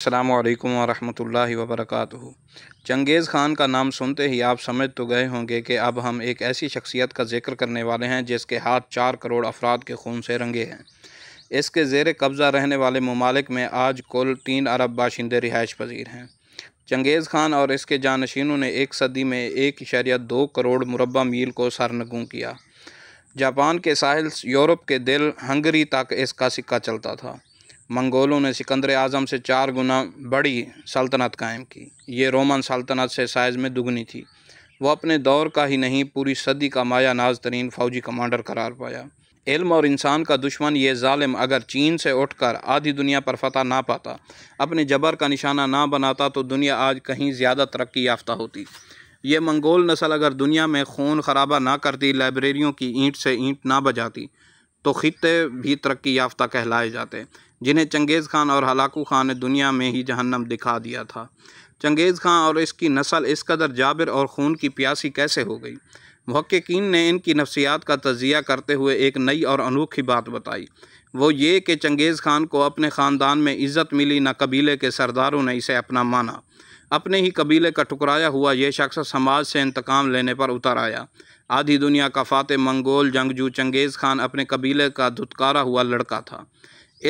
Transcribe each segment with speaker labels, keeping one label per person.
Speaker 1: السلام علیکم ورحمۃ اللہ وبرکاتہ چنگیز خان کا نام سنتے ہی آپ سمجھ تو گئے ہوں گے کہ اب ہم ایک ایسی شخصیت کا ذکر کرنے والے ہیں جس کے ہاتھ چار کروڑ افراد کے خون سے رنگے ہیں اس کے زیر قبضہ رہنے والے ممالک میں آج کل تین عرب باشندے رہائش پذیر ہیں چنگیز خان اور اس کے جانشینوں نے ایک صدی میں ایک شریعت دو کروڑ مربع میل کو سرنگوں کیا جاپان کے ساحل یورپ کے دل ہنگری تک اس کا سکہ چلتا تھا منگولوں نے سکندر اعظم سے چار گنا بڑی سلطنت قائم کی یہ رومن سلطنت سے سائز میں دگنی تھی وہ اپنے دور کا ہی نہیں پوری صدی کا مایا ناز ترین فوجی کمانڈر قرار پایا علم اور انسان کا دشمن یہ ظالم اگر چین سے اٹھ کر آدھی دنیا پر فتح نہ پاتا اپنے جبر کا نشانہ نہ بناتا تو دنیا آج کہیں زیادہ ترقی یافتہ ہوتی یہ منگول نسل اگر دنیا میں خون خرابہ نہ کرتی لائبریریوں کی اینٹ سے اینٹ نہ بجاتی تو خطے بھی ترقی یافتہ کہلائے جاتے جنہیں چنگیز خان اور ہلاکو خان نے دنیا میں ہی جہنم دکھا دیا تھا چنگیز خان اور اس کی نسل اس قدر جابر اور خون کی پیاسی کیسے ہو گئی محققین نے ان کی نفسیات کا تجزیہ کرتے ہوئے ایک نئی اور انوکھی بات بتائی وہ یہ کہ چنگیز خان کو اپنے خاندان میں عزت ملی نہ قبیلے کے سرداروں نے اسے اپنا مانا اپنے ہی قبیلے کا ٹکرایا ہوا یہ شخص سماج سے انتقام لینے پر اتر آیا آدھی دنیا کا فاتح منگول جنگجو چنگیز خان اپنے قبیلے کا دھتکارا ہوا لڑکا تھا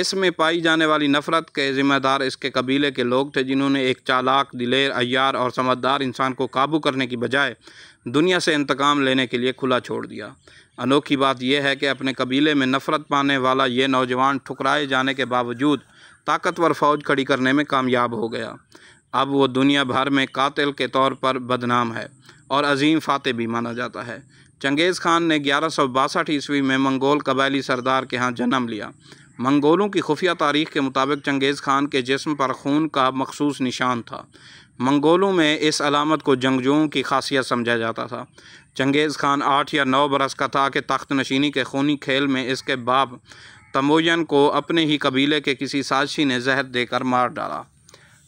Speaker 1: اس میں پائی جانے والی نفرت کے ذمہ دار اس کے قبیلے کے لوگ تھے جنہوں نے ایک چالاک دلیر ایار اور سمجھدار انسان کو قابو کرنے کی بجائے دنیا سے انتقام لینے کے لیے کھلا چھوڑ دیا انوکھی بات یہ ہے کہ اپنے قبیلے میں نفرت پانے والا یہ نوجوان ٹھکرائے جانے کے باوجود طاقتور فوج کھڑی کرنے میں کامیاب ہو گیا اب وہ دنیا بھر میں قاتل کے طور پر بدنام ہے اور عظیم فاتح بھی مانا جاتا ہے چنگیز خان نے گیارہ سو باسٹھ عیسوی میں منگول قبائلی سردار کے ہاں جنم لیا منگولوں کی خفیہ تاریخ کے مطابق چنگیز خان کے جسم پر خون کا مخصوص نشان تھا منگولوں میں اس علامت کو جنگجوؤں کی خاصیت سمجھا جاتا تھا چنگیز خان آٹھ یا نو برس کا تھا کہ تخت نشینی کے خونی کھیل میں اس کے باب تموین کو اپنے ہی قبیلے کے کسی سازشی نے زہر دے کر مار ڈالا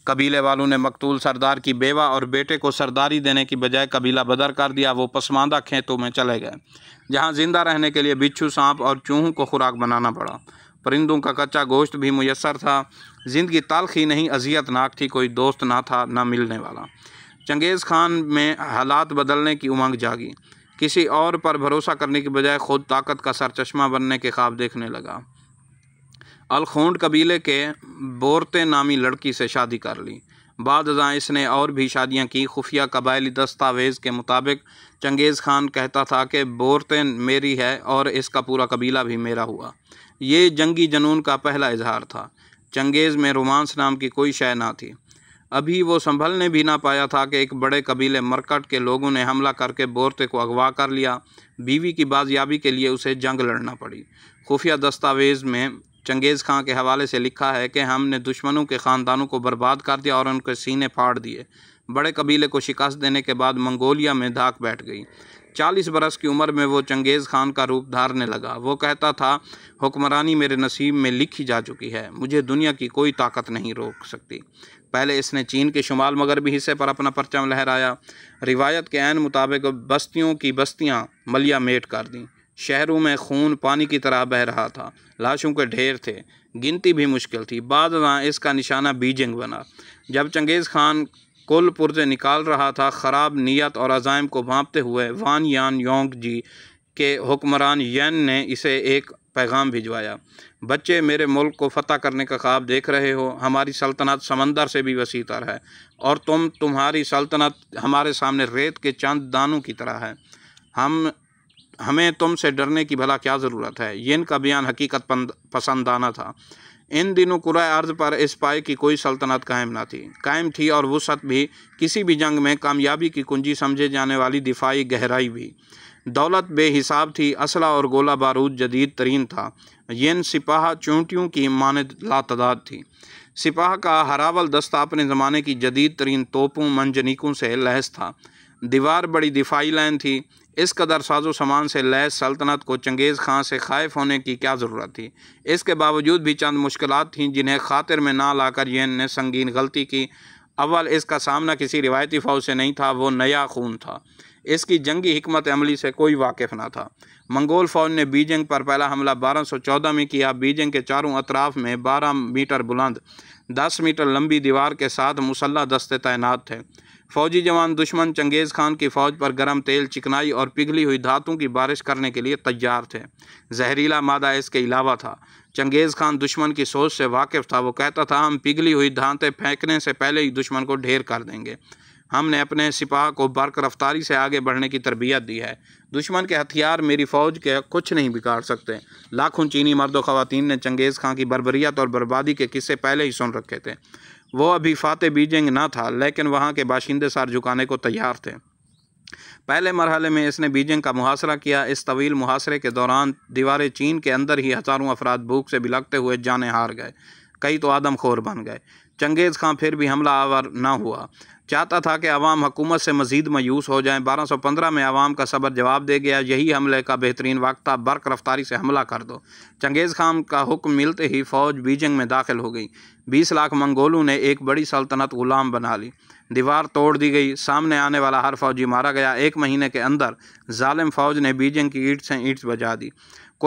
Speaker 1: قبیلے والوں نے مقتول سردار کی بیوہ اور بیٹے کو سرداری دینے کی بجائے قبیلہ بدر کر دیا وہ پسماندہ کھیتوں میں چلے گئے جہاں زندہ رہنے کے لیے بچھو سانپ اور چوہوں کو خوراک بنانا پڑا پرندوں کا کچا گوشت بھی میسر تھا زندگی تالخی نہیں اذیت ناک تھی کوئی دوست نہ تھا نہ ملنے والا چنگیز خان میں حالات بدلنے کی امنگ جاگی کسی اور پر بھروسہ کرنے کی بجائے خود طاقت کا سرچشمہ بننے کے خواب دیکھنے لگا الخونڈ قبیلے کے بورتے نامی لڑکی سے شادی کر لی بعد ازاں اس نے اور بھی شادیاں کی خفیہ قبائلی دستاویز کے مطابق چنگیز خان کہتا تھا کہ بورتے میری ہے اور اس کا پورا قبیلہ بھی میرا ہوا یہ جنگی جنون کا پہلا اظہار تھا چنگیز میں رومانس نام کی کوئی شے نہ تھی ابھی وہ سنبھلنے بھی نہ پایا تھا کہ ایک بڑے قبیلے مرکٹ کے لوگوں نے حملہ کر کے بورتے کو اغوا کر لیا بیوی کی بازیابی کے لیے اسے جنگ لڑنا پڑی خفیہ دستاویز میں چنگیز خان کے حوالے سے لکھا ہے کہ ہم نے دشمنوں کے خاندانوں کو برباد کر دیا اور ان کے سینے پھاڑ دیے بڑے قبیلے کو شکست دینے کے بعد منگولیا میں دھاک بیٹھ گئی چالیس برس کی عمر میں وہ چنگیز خان کا روپ دھارنے لگا وہ کہتا تھا حکمرانی میرے نصیب میں لکھی جا چکی ہے مجھے دنیا کی کوئی طاقت نہیں روک سکتی پہلے اس نے چین کے شمال مغربی حصے پر اپنا پرچم لہرایا روایت کے عین مطابق بستیوں کی بستیاں ملیا میٹ کر دیں شہروں میں خون پانی کی طرح بہ رہا تھا لاشوں کے ڈھیر تھے گنتی بھی مشکل تھی بعد ازاں اس کا نشانہ بیجنگ بنا جب چنگیز خان کل پرزے نکال رہا تھا خراب نیت اور عزائم کو بھانپتے ہوئے وان یان یونگ جی کے حکمران یین نے اسے ایک پیغام بھجوایا بچے میرے ملک کو فتح کرنے کا خواب دیکھ رہے ہو ہماری سلطنت سمندر سے بھی وسیع تر ہے اور تم تمہاری سلطنت ہمارے سامنے ریت کے چاند دانوں کی طرح ہے ہم ہمیں تم سے ڈرنے کی بھلا کیا ضرورت ہے یہ ان کا بیان حقیقت پسندانہ تھا ان دنوں قرآۂ ارض پر اس پائے کی کوئی سلطنت قائم نہ تھی قائم تھی اور وسط بھی کسی بھی جنگ میں کامیابی کی کنجی سمجھے جانے والی دفاعی گہرائی بھی دولت بے حساب تھی اسلحہ اور گولہ بارود جدید ترین تھا یہ سپاہ چونٹیوں کی لا لاتداد تھی سپاہ کا ہراول دستہ اپنے زمانے کی جدید ترین توپوں منجنیکوں سے لہس تھا دیوار بڑی دفاعی لائن تھی اس قدر ساز و سامان سے لیس سلطنت کو چنگیز خان سے خائف ہونے کی کیا ضرورت تھی اس کے باوجود بھی چند مشکلات تھیں جنہیں خاطر میں نہ لا کر یین نے سنگین غلطی کی اول اس کا سامنا کسی روایتی فوج سے نہیں تھا وہ نیا خون تھا اس کی جنگی حکمت عملی سے کوئی واقف نہ تھا منگول فوج نے بیجنگ پر پہلا حملہ بارہ سو چودہ میں کیا بیجنگ کے چاروں اطراف میں بارہ میٹر بلند دس میٹر لمبی دیوار کے ساتھ مسلح دستے تعینات تھے فوجی جوان دشمن چنگیز خان کی فوج پر گرم تیل چکنائی اور پگھلی ہوئی دھاتوں کی بارش کرنے کے لیے تیار تھے زہریلا مادہ اس کے علاوہ تھا چنگیز خان دشمن کی سوچ سے واقف تھا وہ کہتا تھا ہم پگھلی ہوئی دھانتیں پھینکنے سے پہلے ہی دشمن کو ڈھیر کر دیں گے ہم نے اپنے سپاہ کو برق رفتاری سے آگے بڑھنے کی تربیت دی ہے دشمن کے ہتھیار میری فوج کے کچھ نہیں بگاڑ سکتے لاکھوں چینی مرد و خواتین نے چنگیز خان کی بربریت اور بربادی کے قصے پہلے ہی سن رکھے تھے وہ ابھی فاتح بیجنگ نہ تھا لیکن وہاں کے باشندے سار جھکانے کو تیار تھے پہلے مرحلے میں اس نے بیجنگ کا محاصرہ کیا اس طویل محاصرے کے دوران دیوار چین کے اندر ہی ہزاروں افراد بھوک سے بلکتے ہوئے جانے ہار گئے کئی تو آدم خور بن گئے چنگیز خان پھر بھی حملہ آور نہ ہوا چاہتا تھا کہ عوام حکومت سے مزید میوس ہو جائیں بارہ سو پندرہ میں عوام کا صبر جواب دے گیا یہی حملے کا بہترین وقت تھا برق رفتاری سے حملہ کر دو چنگیز خان کا حکم ملتے ہی فوج بیجنگ میں داخل ہو گئی بیس لاکھ منگولوں نے ایک بڑی سلطنت غلام بنا لی دیوار توڑ دی گئی سامنے آنے والا ہر فوجی مارا گیا ایک مہینے کے اندر ظالم فوج نے بیجنگ کی اینٹ سے اینٹ بجا دی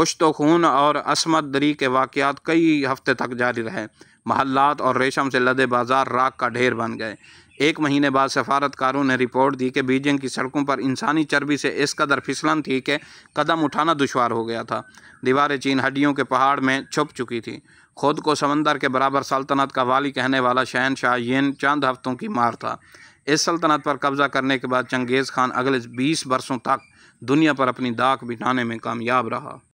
Speaker 1: کشت و خون اور عصمت دری کے واقعات کئی ہفتے تک جاری رہے محلات اور ریشم سے لدے بازار راک کا ڈھیر بن گئے ایک مہینے بعد سفارتکاروں نے رپورٹ دی کہ بیجنگ کی سڑکوں پر انسانی چربی سے اس قدر فسلن تھی کہ قدم اٹھانا دشوار ہو گیا تھا دیواریں چین ہڈیوں کے پہاڑ میں چھپ چکی تھی خود کو سمندر کے برابر سلطنت کا والی کہنے والا شہن شاہ یین چاند ہفتوں کی مار تھا اس سلطنت پر قبضہ کرنے کے بعد چنگیز خان اگلے بیس برسوں تک دنیا پر اپنی داغ بٹھانے میں کامیاب رہا